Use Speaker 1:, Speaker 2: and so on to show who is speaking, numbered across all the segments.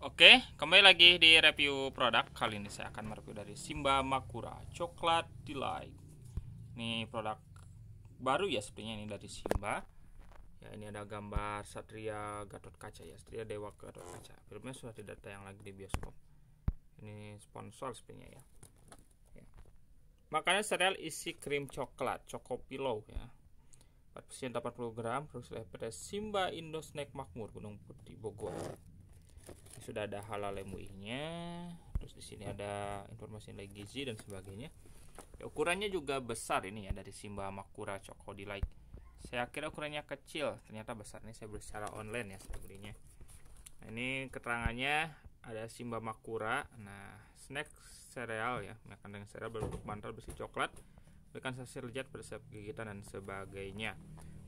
Speaker 1: Oke, kembali lagi di review produk. Kali ini saya akan mereview dari Simba Makura Coklat Delight. Ini produk baru ya sepertinya ini dari Simba. Ya, ini ada gambar Satria Gatot Kaca ya, Satria Dewa Gatot Kaca. Filmnya sudah tidak tayang lagi di bioskop. Ini sponsor sepertinya ya. ya. Makanya serial isi krim coklat, Choco Pillow ya. 480 gram, produksi PT Simba Indo Snack Makmur Gunung Putih Bogor sudah ada halal MUI-nya terus di sini ada informasi nilai gizi dan sebagainya ya, ukurannya juga besar ini ya dari Simba Makura Choco Delight saya kira ukurannya kecil ternyata besar ini saya beli secara online ya saya nah, ini keterangannya ada Simba Makura nah snack sereal ya makan dengan sereal berbentuk mantel berisi coklat berikan sasir lezat pada gigitan dan sebagainya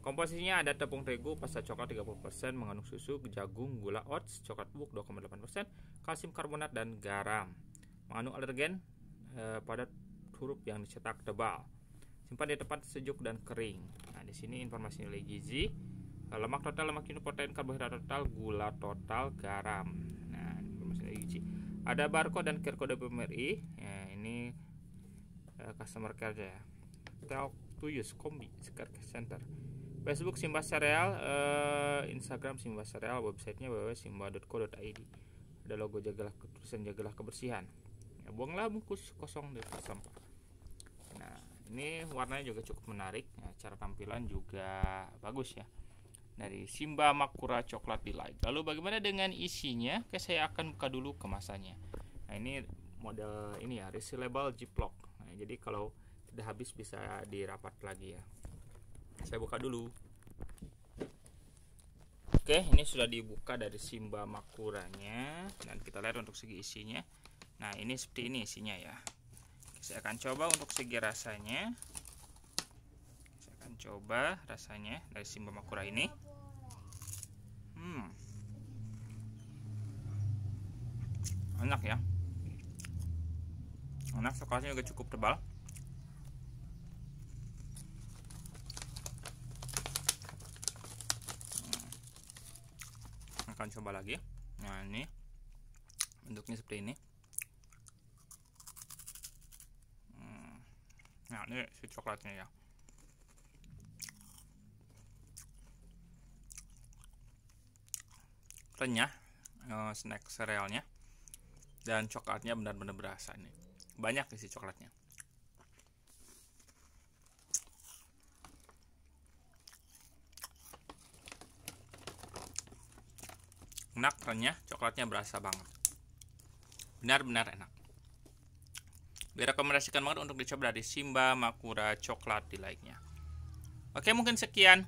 Speaker 1: Komposisinya ada tepung terigu, pasta coklat 30%, mengandung susu, jagung, gula oats, coklat bubuk 2,8%, kalsium karbonat dan garam. Mengandung alergen e, eh, pada huruf yang dicetak tebal. Simpan di tempat sejuk dan kering. Nah, di sini informasi nilai gizi, eh, lemak total, lemak jenuh, protein, karbohidrat total, gula total, garam. Nah, informasi nilai gizi. Ada barcode dan QR code PMRI. Ya, ini e, customer care ya. Talk to use kombi, center. Facebook Simba Serial, uh, eh, Instagram Simba Serial, websitenya www.simba.co.id. Ada logo jagalah tulisan jagalah kebersihan. Ya, buanglah bungkus kosong di sampah. Nah, ini warnanya juga cukup menarik. Ya, cara tampilan juga bagus ya. Dari Simba Makura Coklat Delight. Lalu bagaimana dengan isinya? Oke, saya akan buka dulu kemasannya. Nah, ini model ini ya, resealable ziplock. Nah, jadi kalau sudah habis bisa dirapat lagi ya saya buka dulu oke ini sudah dibuka dari simba makuranya dan kita lihat untuk segi isinya nah ini seperti ini isinya ya saya akan coba untuk segi rasanya saya akan coba rasanya dari simba makura ini hmm enak ya enak sekalasnya juga cukup tebal akan coba lagi nah ini bentuknya seperti ini hmm. nah ini si coklatnya ya renyah eh, snack serealnya dan coklatnya benar-benar berasa ini banyak isi coklatnya enak renyah coklatnya berasa banget benar-benar enak direkomendasikan banget untuk dicoba dari Simba Makura Coklat di like-nya oke mungkin sekian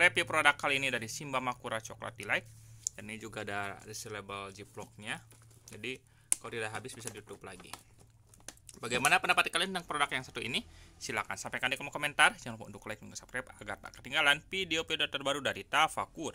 Speaker 1: review produk kali ini dari Simba Makura Coklat di like dan ini juga ada ziplock ziplocknya jadi kalau tidak habis bisa ditutup lagi Bagaimana pendapat kalian tentang produk yang satu ini? Silahkan sampaikan di kolom komentar. Jangan lupa untuk like dan subscribe agar tak ketinggalan video-video terbaru dari Tafakur.